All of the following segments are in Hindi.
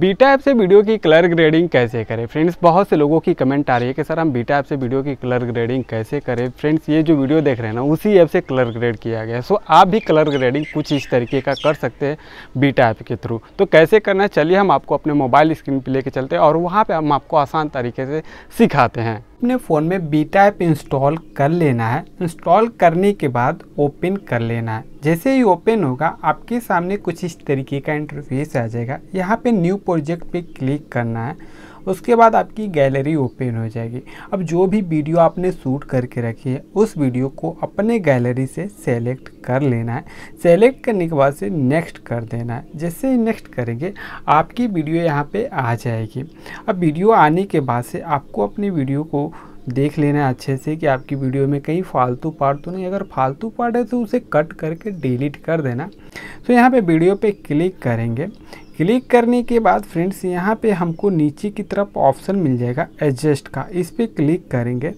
बीटा ऐप से वीडियो की कलर ग्रेडिंग कैसे करें फ्रेंड्स बहुत से लोगों की कमेंट आ रही है कि सर हम बीटा ऐप से वीडियो की कलर ग्रेडिंग कैसे करें फ्रेंड्स ये जो वीडियो देख रहे हैं ना उसी ऐप से कलर ग्रेड किया गया है सो आप भी कलर ग्रेडिंग कुछ इस तरीके का कर सकते हैं बीटा ऐप के थ्रू तो कैसे करना चलिए हम आपको अपने मोबाइल स्क्रीन पर लेके चलते हैं और वहाँ पर हम आपको आसान तरीके से सिखाते हैं अपने फ़ोन में बीटा ऐप इंस्टॉल कर लेना है इंस्टॉल करने के बाद ओपन कर लेना है जैसे ही ओपन होगा आपके सामने कुछ इस तरीके का इंटरफेस आ जाएगा यहाँ पे न्यू प्रोजेक्ट पे क्लिक करना है उसके बाद आपकी गैलरी ओपन हो जाएगी अब जो भी वीडियो आपने शूट करके रखी है उस वीडियो को अपने गैलरी से सेलेक्ट कर लेना है सेलेक्ट करने के बाद से नेक्स्ट कर देना है जैसे ही नेक्स्ट करेंगे आपकी वीडियो यहाँ पे आ जाएगी अब वीडियो आने के बाद से आपको अपनी वीडियो को देख लेना अच्छे से कि आपकी वीडियो में कहीं फालतू पार्ट तो नहीं अगर फालतू पार्ट है तो उसे कट करके डिलीट कर देना तो यहाँ पे वीडियो पे क्लिक करेंगे क्लिक करने के बाद फ्रेंड्स यहाँ पे हमको नीचे की तरफ ऑप्शन मिल जाएगा एडजस्ट का इस पर क्लिक करेंगे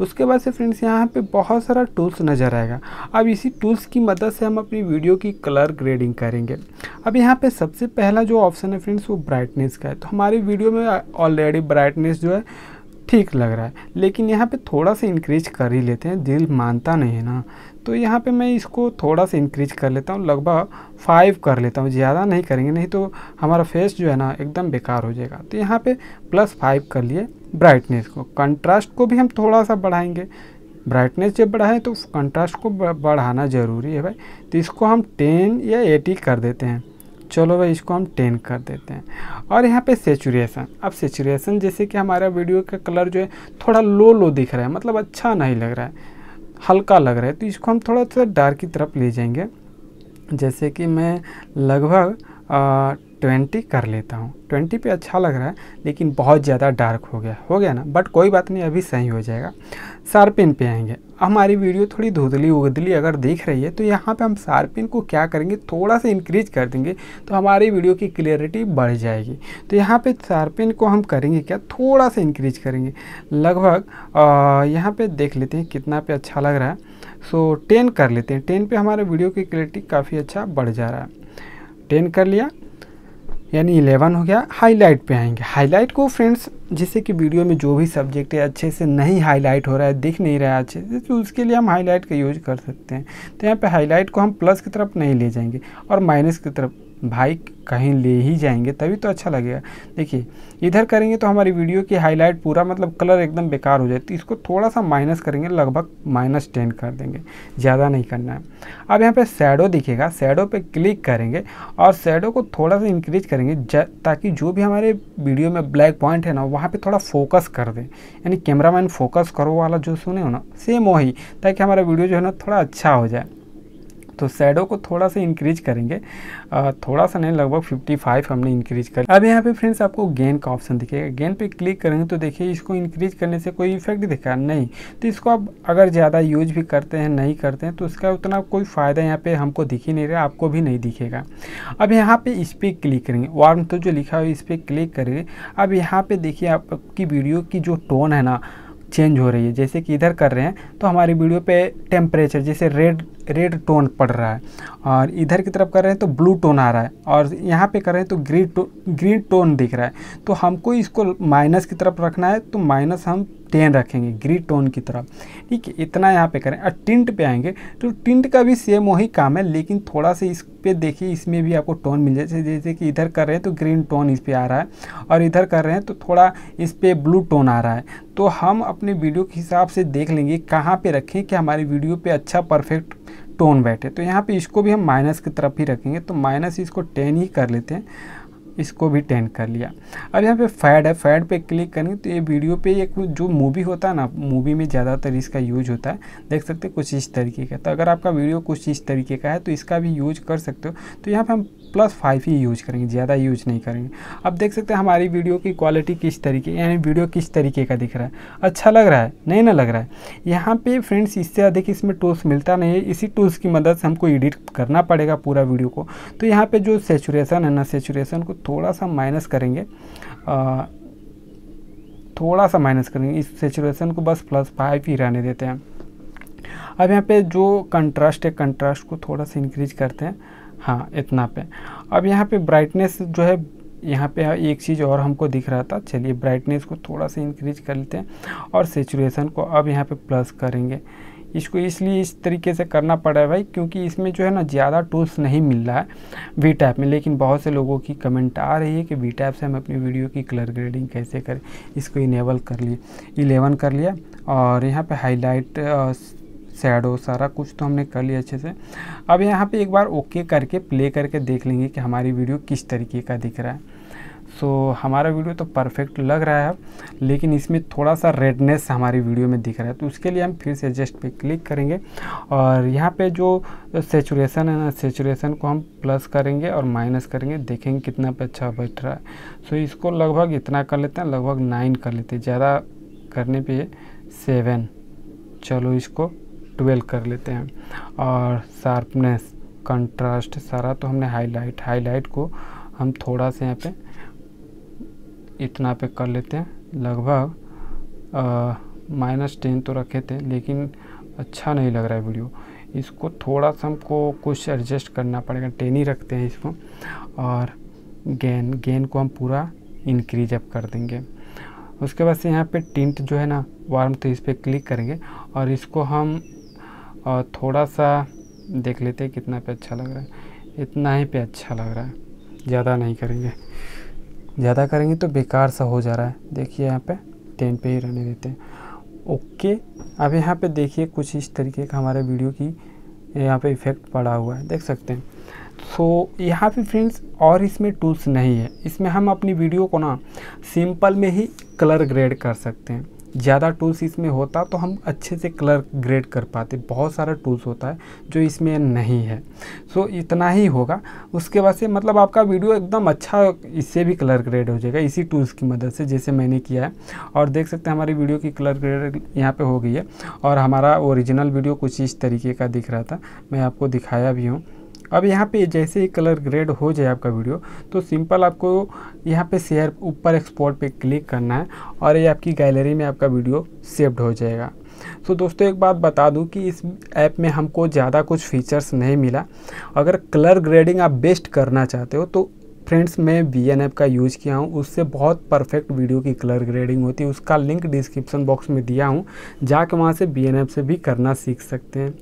उसके बाद से फ्रेंड्स यहाँ पे बहुत सारा टूल्स नज़र आएगा अब इसी टूल्स की मदद से हम अपनी वीडियो की कलर ग्रेडिंग करेंगे अब यहाँ पे सबसे पहला जो ऑप्शन है फ्रेंड्स वो ब्राइटनेस का है तो हमारी वीडियो में ऑलरेडी ब्राइटनेस जो है ठीक लग रहा है लेकिन यहाँ पे थोड़ा सा इंक्रीज कर ही लेते हैं दिल मानता नहीं है ना तो यहाँ पे मैं इसको थोड़ा सा इंक्रीज कर लेता हूँ लगभग फाइव कर लेता हूँ ज़्यादा नहीं करेंगे नहीं तो हमारा फेस जो है ना एकदम बेकार हो जाएगा तो यहाँ पे प्लस फाइव कर लिए ब्राइटनेस को कंट्रास्ट को भी हम थोड़ा सा बढ़ाएंगे ब्राइटनेस जब बढ़ाएं तो कंट्रास्ट को बढ़ाना ज़रूरी है भाई तो इसको हम टेन या एटी कर देते हैं चलो भाई इसको हम टेन कर देते हैं और यहाँ पे सेचुरेशन अब सेचुरेशन जैसे कि हमारा वीडियो का कलर जो है थोड़ा लो लो दिख रहा है मतलब अच्छा नहीं लग रहा है हल्का लग रहा है तो इसको हम थोड़ा सा डार्क की तरफ ले जाएंगे जैसे कि मैं लगभग ट्वेंटी कर लेता हूँ ट्वेंटी पे अच्छा लग रहा है लेकिन बहुत ज़्यादा डार्क हो गया हो गया ना बट कोई बात नहीं अभी सही हो जाएगा शार्पिन पे आएंगे हमारी वीडियो थोड़ी धुंधली उधली अगर दिख रही है तो यहाँ पे हम शार्पिन को क्या करेंगे थोड़ा सा इंक्रीज कर देंगे तो हमारी वीडियो की क्लियरिटी बढ़ जाएगी तो यहाँ पर शार्पिन को हम करेंगे क्या थोड़ा सा इंक्रीज करेंगे लगभग यहाँ पर देख लेते हैं कितना पे अच्छा लग रहा है सो टेन कर लेते हैं टेन पर हमारे वीडियो की क्लियरिटी काफ़ी अच्छा बढ़ जा रहा है टेन कर लिया यानी इलेवन हो गया हाईलाइट पे आएंगे हाईलाइट को फ्रेंड्स जैसे कि वीडियो में जो भी सब्जेक्ट है अच्छे से नहीं हाईलाइट हो रहा है दिख नहीं रहा है अच्छे से तो उसके लिए हम हाईलाइट का यूज कर सकते हैं तो यहाँ पे हाईलाइट को हम प्लस की तरफ नहीं ले जाएंगे और माइनस की तरफ भाई कहीं ले ही जाएंगे तभी तो अच्छा लगेगा देखिए इधर करेंगे तो हमारी वीडियो की हाईलाइट पूरा मतलब कलर एकदम बेकार हो जाती तो है इसको थोड़ा सा माइनस करेंगे लगभग माइनस टेन कर देंगे ज़्यादा नहीं करना है अब यहाँ पे सैडो दिखेगा सैडो पे क्लिक करेंगे और सैडो को थोड़ा सा इंक्रीज करेंगे ताकि जो भी हमारे वीडियो में ब्लैक पॉइंट है ना वहाँ पर थोड़ा फोकस कर दें यानी कैमरा फोकस करो वाला जो सुने हो ना सेम वही ताकि हमारा वीडियो जो है ना थोड़ा अच्छा हो जाए तो शेडो को थोड़ा सा इंक्रीज करेंगे थोड़ा सा नहीं लगभग 55 हमने इंक्रीज कर अब यहाँ पे फ्रेंड्स आपको गेन का ऑप्शन दिखेगा गेन पे क्लिक करेंगे तो देखिए इसको इंक्रीज करने से कोई इफेक्ट दिखा नहीं तो इसको आप अगर ज़्यादा यूज भी करते हैं नहीं करते हैं तो उसका उतना कोई फ़ायदा यहाँ पर हमको दिख ही नहीं रहा आपको भी नहीं दिखेगा अब यहाँ पर इस पर क्लिक करेंगे वार्म तो जो लिखा हुआ इस पर क्लिक करेंगे अब यहाँ पर देखिए आपकी वीडियो की जो टोन है ना चेंज हो रही है जैसे कि इधर कर रहे हैं तो हमारी वीडियो पे टेम्परेचर जैसे रेड रेड टोन पड़ रहा है और इधर की तरफ कर रहे हैं तो ब्लू टोन आ रहा है और यहाँ पे कर रहे हैं तो ग्रीन टो ग्रीन टोन दिख रहा है तो हमको इसको माइनस की तरफ रखना है तो माइनस हम टेन रखेंगे ग्री टोन की तरफ ठीक है इतना यहाँ पे करें और टिंट पे आएंगे तो टिंट का भी सेम वही काम है लेकिन थोड़ा सा इस पर देखिए इसमें भी आपको टोन मिल जाए जैसे कि इधर कर रहे हैं तो ग्रीन टोन इस पर आ रहा है और इधर कर रहे हैं तो थोड़ा इस पर ब्लू टोन आ रहा है तो हम अपने वीडियो के हिसाब से देख लेंगे कहाँ पर रखें कि हमारी वीडियो पर अच्छा परफेक्ट टोन बैठे तो यहाँ पे इसको भी हम माइनस की तरफ ही रखेंगे तो माइनस इसको टेन ही कर लेते हैं इसको भी टेंट कर लिया और यहाँ पे फैड है फैड पे क्लिक करेंगे तो ये वीडियो पे एक जो मूवी होता है ना मूवी में ज़्यादातर इसका यूज होता है देख सकते कुछ इस तरीके का तो अगर आपका वीडियो कुछ इस तरीके का है तो इसका भी यूज कर सकते हो तो यहाँ पर हम प्लस फाइव ही यूज करेंगे ज़्यादा यूज नहीं करेंगे अब देख सकते हैं हमारी वीडियो की क्वालिटी किस तरीके यानी वीडियो किस तरीके का दिख रहा है अच्छा लग रहा है नहीं ना लग रहा है यहाँ पे फ्रेंड्स इससे अधिक इसमें टूल्स मिलता नहीं है इसी टूल्स की मदद से हमको एडिट करना पड़ेगा पूरा वीडियो को तो यहाँ पर जो सेचुरेशन है ना सेचुरेशन को थोड़ा सा माइनस करेंगे आ, थोड़ा सा माइनस करेंगे इस सेचुरेशन को बस प्लस फाइव ही रहने देते हैं अब यहाँ पे जो कंट्रास्ट है कंट्रास्ट को थोड़ा सा इंक्रीज करते हैं हाँ इतना पे अब यहाँ पे ब्राइटनेस जो है यहाँ पे एक चीज़ और हमको दिख रहा था चलिए ब्राइटनेस को थोड़ा सा इंक्रीज कर लेते हैं और सेचुरेशन को अब यहाँ पे प्लस करेंगे इसको इसलिए इस तरीके से करना पड़ा है भाई क्योंकि इसमें जो है ना ज़्यादा टूल्स नहीं मिल रहा है वी टैप में लेकिन बहुत से लोगों की कमेंट आ रही है कि वी टैप से हम अपनी वीडियो की कलर ग्रेडिंग कैसे करें इसको इनेबल कर लिए इलेवन कर लिया और यहाँ पे हाईलाइट शेडो सारा कुछ तो हमने कर लिया अच्छे से अब यहाँ पे एक बार ओके करके प्ले करके देख लेंगे कि हमारी वीडियो किस तरीके का दिख रहा है सो so, हमारा वीडियो तो परफेक्ट लग रहा है लेकिन इसमें थोड़ा सा रेडनेस हमारी वीडियो में दिख रहा है तो उसके लिए हम फिर से एडजस्ट पे क्लिक करेंगे और यहाँ पे जो सेचुरेशन है ना सेचुरेशन को हम प्लस करेंगे और माइनस करेंगे देखेंगे कितना पे अच्छा बैठ रहा है सो so, इसको लगभग इतना कर लेते हैं लगभग नाइन कर लेते हैं ज़्यादा करने पर सेवन चलो इसको ट्वेल्व कर लेते हैं और शार्पनेस कंट्रास्ट सारा तो हमने हाईलाइट हाईलाइट को हम थोड़ा से यहाँ पे इतना पे कर लेते हैं लगभग माइनस टेन तो रखे थे लेकिन अच्छा नहीं लग रहा है वीडियो इसको थोड़ा सा हमको कुछ एडजस्ट करना पड़ेगा टेन ही रखते हैं इसको और गेन गेन को हम पूरा इंक्रीज अप कर देंगे उसके बाद से यहाँ पे टिंट जो है ना वार्म तो इस पर क्लिक करेंगे और इसको हम और थोड़ा सा देख लेते हैं कितना पे अच्छा लग रहा है इतना ही पे अच्छा लग रहा है ज़्यादा नहीं करेंगे ज़्यादा करेंगे तो बेकार सा हो जा रहा है देखिए यहाँ पे टेन पे ही रहने देते हैं ओके अब यहाँ पे देखिए कुछ इस तरीके का हमारे वीडियो की यहाँ पे इफ़ेक्ट पड़ा हुआ है देख सकते हैं सो तो so, यहाँ पे फ्रेंड्स और इसमें टूल्स नहीं है इसमें हम अपनी वीडियो को ना सिंपल में ही कलर ग्रेड कर सकते हैं ज़्यादा टूल्स इसमें होता तो हम अच्छे से कलर ग्रेड कर पाते बहुत सारा टूल्स होता है जो इसमें नहीं है सो so, इतना ही होगा उसके बाद से मतलब आपका वीडियो एकदम अच्छा इससे भी कलर ग्रेड हो जाएगा इसी टूल्स की मदद से जैसे मैंने किया है और देख सकते हैं हमारी वीडियो की कलर ग्रेड यहाँ पर हो गई है और हमारा ओरिजिनल वीडियो कुछ इस तरीके का दिख रहा था मैं आपको दिखाया भी हूँ अब यहाँ पे जैसे ही कलर ग्रेड हो जाए आपका वीडियो तो सिंपल आपको यहाँ पे शेयर ऊपर एक्सपोर्ट पे क्लिक करना है और ये आपकी गैलरी में आपका वीडियो सेव्ड हो जाएगा सो दोस्तों एक बात बता दूं कि इस ऐप में हमको ज़्यादा कुछ फीचर्स नहीं मिला अगर कलर ग्रेडिंग आप बेस्ट करना चाहते हो तो फ्रेंड्स मैं बी एन का यूज़ किया हूँ उससे बहुत परफेक्ट वीडियो की कलर ग्रेडिंग होती है उसका लिंक डिस्क्रिप्शन बॉक्स में दिया हूँ जाके वहाँ से बी एन से भी करना सीख सकते हैं